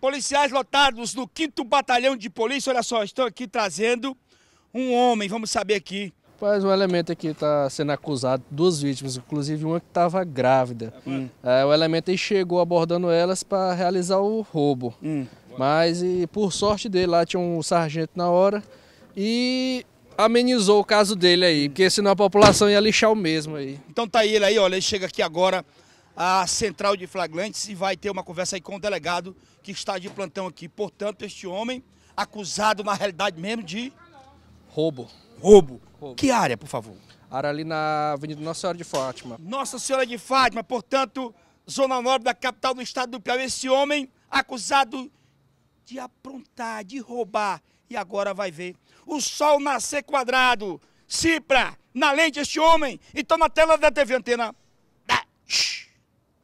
Policiais lotados no 5 Batalhão de Polícia, olha só, estou aqui trazendo um homem, vamos saber aqui. Rapaz, um elemento aqui está sendo acusado, duas vítimas, inclusive uma que estava grávida. Hum. É, o elemento chegou abordando elas para realizar o roubo. Hum. Mas e, por sorte dele, lá tinha um sargento na hora e amenizou o caso dele aí, porque senão a população ia lixar o mesmo aí. Então tá ele aí, olha, ele chega aqui agora a central de flagrantes e vai ter uma conversa aí com o delegado que está de plantão aqui. Portanto, este homem acusado na realidade mesmo de... Roubo. Roubo. Roubo. Que área, por favor? Área ali na Avenida Nossa Senhora de Fátima. Nossa Senhora de Fátima, portanto, zona norte da capital do estado do Piauí. Esse homem acusado de aprontar, de roubar. E agora vai ver o sol nascer quadrado. Cipra, na lente este homem. Então na tela da TV Antena.